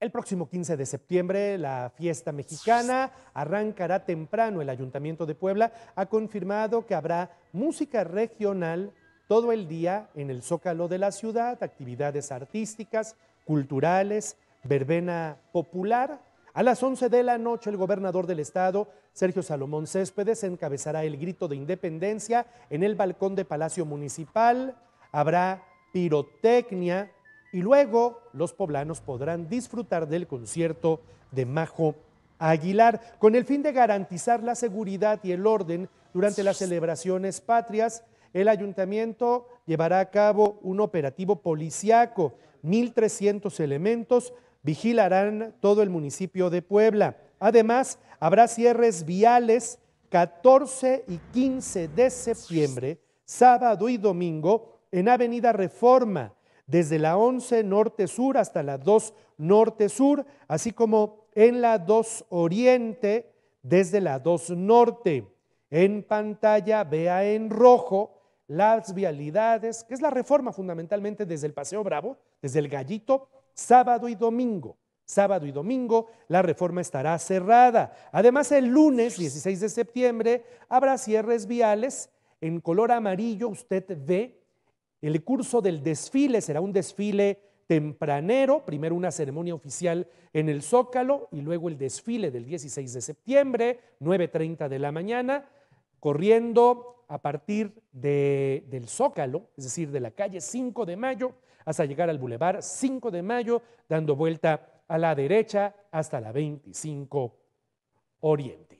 El próximo 15 de septiembre, la fiesta mexicana arrancará temprano. El Ayuntamiento de Puebla ha confirmado que habrá música regional todo el día en el zócalo de la ciudad, actividades artísticas, culturales, verbena popular. A las 11 de la noche, el gobernador del estado, Sergio Salomón Céspedes, encabezará el grito de independencia en el balcón de Palacio Municipal. Habrá pirotecnia y luego los poblanos podrán disfrutar del concierto de Majo Aguilar, con el fin de garantizar la seguridad y el orden durante las celebraciones patrias. El ayuntamiento llevará a cabo un operativo policiaco. 1.300 elementos vigilarán todo el municipio de Puebla. Además, habrá cierres viales 14 y 15 de septiembre, sábado y domingo, en Avenida Reforma, desde la 11 norte-sur hasta la 2 norte-sur, así como en la 2 oriente desde la 2 norte. En pantalla vea en rojo las vialidades, que es la reforma fundamentalmente desde el Paseo Bravo, desde el Gallito, sábado y domingo. Sábado y domingo la reforma estará cerrada. Además, el lunes 16 de septiembre habrá cierres viales. En color amarillo usted ve el curso del desfile será un desfile tempranero, primero una ceremonia oficial en el Zócalo y luego el desfile del 16 de septiembre, 9.30 de la mañana, corriendo a partir del Zócalo, es decir, de la calle 5 de Mayo hasta llegar al bulevar 5 de Mayo, dando vuelta a la derecha hasta la 25 Oriente.